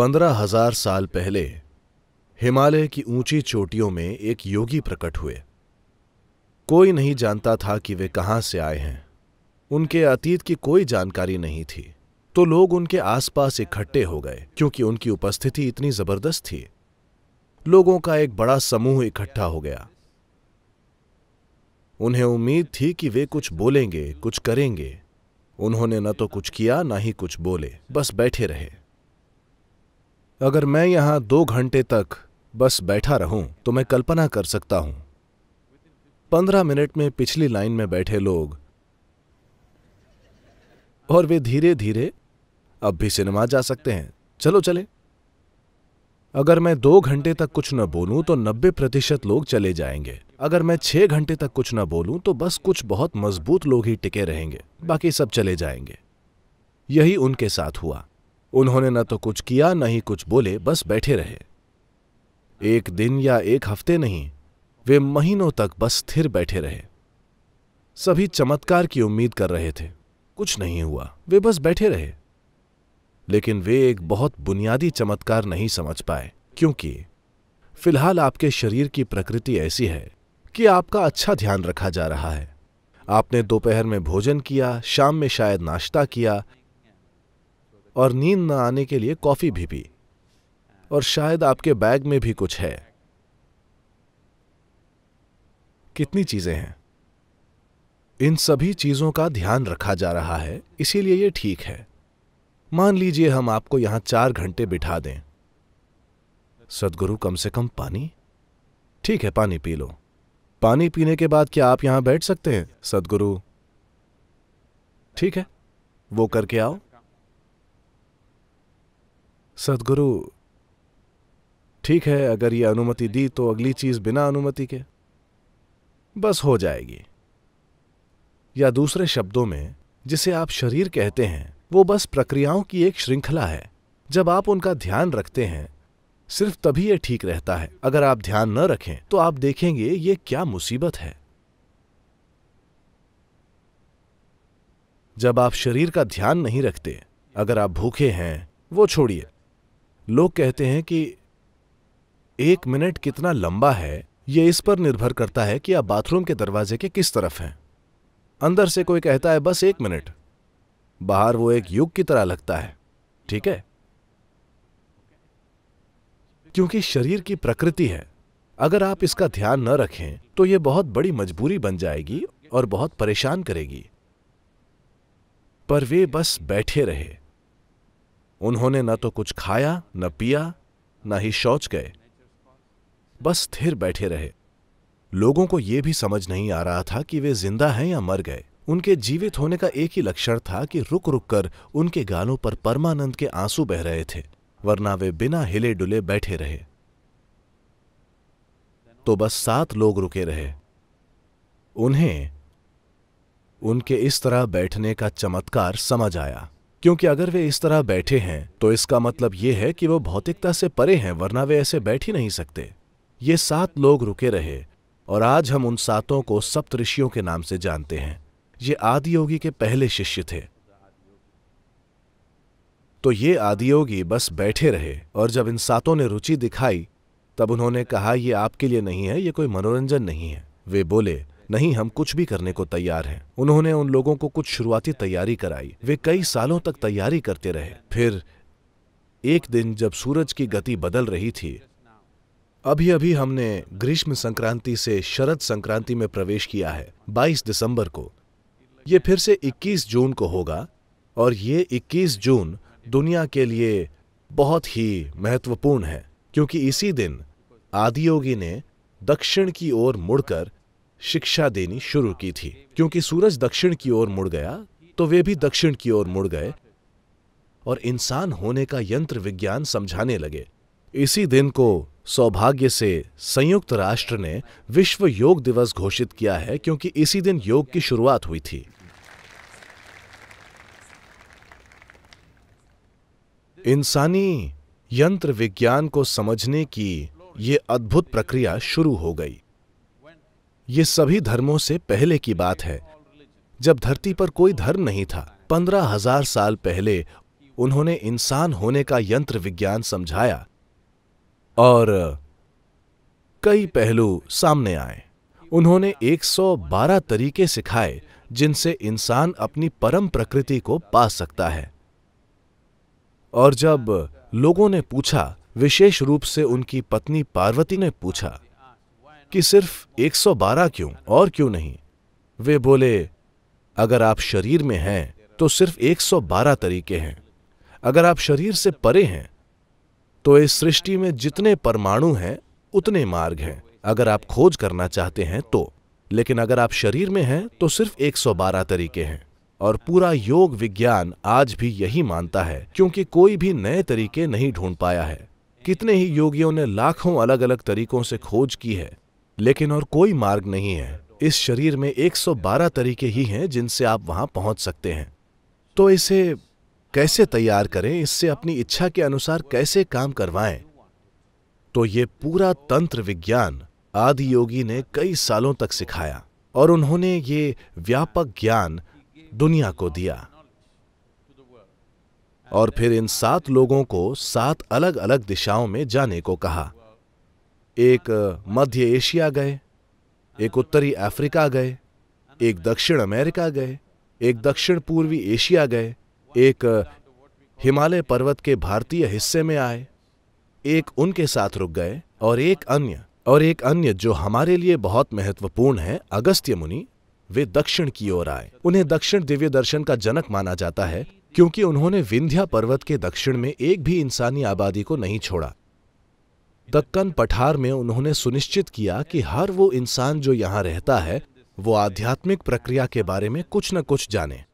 पंद्रह हजार साल पहले हिमालय की ऊंची चोटियों में एक योगी प्रकट हुए कोई नहीं जानता था कि वे कहां से आए हैं उनके अतीत की कोई जानकारी नहीं थी तो लोग उनके आसपास इकट्ठे हो गए क्योंकि उनकी उपस्थिति इतनी जबरदस्त थी लोगों का एक बड़ा समूह इकट्ठा हो गया उन्हें उम्मीद थी कि वे कुछ बोलेंगे कुछ करेंगे उन्होंने न तो कुछ किया ना ही कुछ बोले बस बैठे रहे अगर मैं यहां दो घंटे तक बस बैठा रहूं तो मैं कल्पना कर सकता हूं पंद्रह मिनट में पिछली लाइन में बैठे लोग और वे धीरे धीरे अब भी सिनेमा जा सकते हैं चलो चले अगर मैं दो घंटे तक कुछ न बोलूं तो नब्बे प्रतिशत लोग चले जाएंगे अगर मैं छह घंटे तक कुछ न बोलूं तो बस कुछ बहुत मजबूत लोग ही टिके रहेंगे बाकी सब चले जाएंगे यही उनके साथ हुआ उन्होंने न तो कुछ किया न ही कुछ बोले बस बैठे रहे एक दिन या एक हफ्ते नहीं वे महीनों तक बस स्थिर बैठे रहे सभी चमत्कार की उम्मीद कर रहे थे कुछ नहीं हुआ वे बस बैठे रहे लेकिन वे एक बहुत बुनियादी चमत्कार नहीं समझ पाए क्योंकि फिलहाल आपके शरीर की प्रकृति ऐसी है कि आपका अच्छा ध्यान रखा जा रहा है आपने दोपहर में भोजन किया शाम में शायद नाश्ता किया और नींद न आने के लिए कॉफ़ी भी पी और शायद आपके बैग में भी कुछ है कितनी चीज़ें हैं इन सभी चीज़ों का ध्यान रखा जा रहा है इसीलिए यह ठीक है मान लीजिए हम आपको यहां चार घंटे बिठा दें सदगुरु कम से कम पानी ठीक है पानी पी लो पानी पीने के बाद क्या आप यहां बैठ सकते हैं सदगुरु ठीक है वो करके आओ सदगुरु ठीक है अगर ये अनुमति दी तो अगली चीज़ बिना अनुमति के बस हो जाएगी या दूसरे शब्दों में जिसे आप शरीर कहते हैं वो बस प्रक्रियाओं की एक श्रृंखला है जब आप उनका ध्यान रखते हैं सिर्फ तभी ये ठीक रहता है अगर आप ध्यान न रखें तो आप देखेंगे ये क्या मुसीबत है जब आप शरीर का ध्यान नहीं रखते अगर आप भूखे हैं वो छोड़िए लोग कहते हैं कि एक मिनट कितना लंबा है यह इस पर निर्भर करता है कि आप बाथरूम के दरवाजे के किस तरफ हैं अंदर से कोई कहता है बस एक मिनट बाहर वो एक युग की तरह लगता है ठीक है क्योंकि शरीर की प्रकृति है अगर आप इसका ध्यान न रखें तो यह बहुत बड़ी मजबूरी बन जाएगी और बहुत परेशान करेगी पर वे बस बैठे रहे उन्होंने न तो कुछ खाया न पिया न ही शौच गए बस स्थिर बैठे रहे लोगों को यह भी समझ नहीं आ रहा था कि वे जिंदा हैं या मर गए उनके जीवित होने का एक ही लक्षण था कि रुक रुक कर उनके गालों पर परमानंद के आंसू बह रहे थे वरना वे बिना हिले डुले बैठे रहे तो बस सात लोग रुके रहे उन्हें उनके इस तरह बैठने का चमत्कार समझ आया क्योंकि अगर वे इस तरह बैठे हैं तो इसका मतलब ये है कि वो भौतिकता से परे हैं वरना वे ऐसे बैठ ही नहीं सकते ये सात लोग रुके रहे और आज हम उन सातों को सप्त ऋषियों के नाम से जानते हैं ये आदियोगी के पहले शिष्य थे तो ये आदियोगी बस बैठे रहे और जब इन सातों ने रुचि दिखाई तब उन्होंने कहा यह आपके लिए नहीं है ये कोई मनोरंजन नहीं है वे बोले नहीं हम कुछ भी करने को तैयार हैं उन्होंने उन लोगों को कुछ शुरुआती तैयारी कराई वे कई सालों तक तैयारी करते रहे फिर एक दिन जब सूरज की गति बदल रही थी अभी अभी हमने ग्रीष्म संक्रांति से शरद संक्रांति में प्रवेश किया है 22 दिसंबर को ये फिर से 21 जून को होगा और ये 21 जून दुनिया के लिए बहुत ही महत्वपूर्ण है क्योंकि इसी दिन आदियोगी ने दक्षिण की ओर मुड़कर शिक्षा देनी शुरू की थी क्योंकि सूरज दक्षिण की ओर मुड़ गया तो वे भी दक्षिण की ओर मुड़ गए और इंसान होने का यंत्र विज्ञान समझाने लगे इसी दिन को सौभाग्य से संयुक्त राष्ट्र ने विश्व योग दिवस घोषित किया है क्योंकि इसी दिन योग की शुरुआत हुई थी इंसानी यंत्र विज्ञान को समझने की ये अद्भुत प्रक्रिया शुरू हो गई ये सभी धर्मों से पहले की बात है जब धरती पर कोई धर्म नहीं था पंद्रह हजार साल पहले उन्होंने इंसान होने का यंत्र विज्ञान समझाया और कई पहलू सामने आए उन्होंने 112 तरीके सिखाए जिनसे इंसान अपनी परम प्रकृति को पा सकता है और जब लोगों ने पूछा विशेष रूप से उनकी पत्नी पार्वती ने पूछा कि सिर्फ 112 क्यों और क्यों नहीं वे बोले अगर आप शरीर में हैं तो सिर्फ 112 तरीके हैं अगर आप शरीर से परे हैं तो इस सृष्टि में जितने परमाणु हैं उतने मार्ग हैं अगर आप खोज करना चाहते हैं तो लेकिन अगर आप शरीर में हैं तो सिर्फ 112 तरीके हैं और पूरा योग विज्ञान आज भी यही मानता है क्योंकि कोई भी नए तरीके नहीं ढूंढ पाया है कितने ही योगियों ने लाखों अलग अलग तरीकों से खोज की है लेकिन और कोई मार्ग नहीं है इस शरीर में 112 तरीके ही हैं जिनसे आप वहां पहुंच सकते हैं तो इसे कैसे तैयार करें इससे अपनी इच्छा के अनुसार कैसे काम करवाएं तो ये पूरा तंत्र विज्ञान आदि योगी ने कई सालों तक सिखाया और उन्होंने ये व्यापक ज्ञान दुनिया को दिया और फिर इन सात लोगों को सात अलग अलग दिशाओं में जाने को कहा एक मध्य एशिया गए एक उत्तरी अफ्रीका गए एक दक्षिण अमेरिका गए एक दक्षिण पूर्वी एशिया गए एक हिमालय पर्वत के भारतीय हिस्से में आए एक उनके साथ रुक गए और एक अन्य और एक अन्य जो हमारे लिए बहुत महत्वपूर्ण है अगस्त्य मुनि वे दक्षिण की ओर आए उन्हें दक्षिण दिव्य दर्शन का जनक माना जाता है क्योंकि उन्होंने विंध्या पर्वत के दक्षिण में एक भी इंसानी आबादी को नहीं छोड़ा दक्कन पठार में उन्होंने सुनिश्चित किया कि हर वो इंसान जो यहाँ रहता है वो आध्यात्मिक प्रक्रिया के बारे में कुछ न कुछ जाने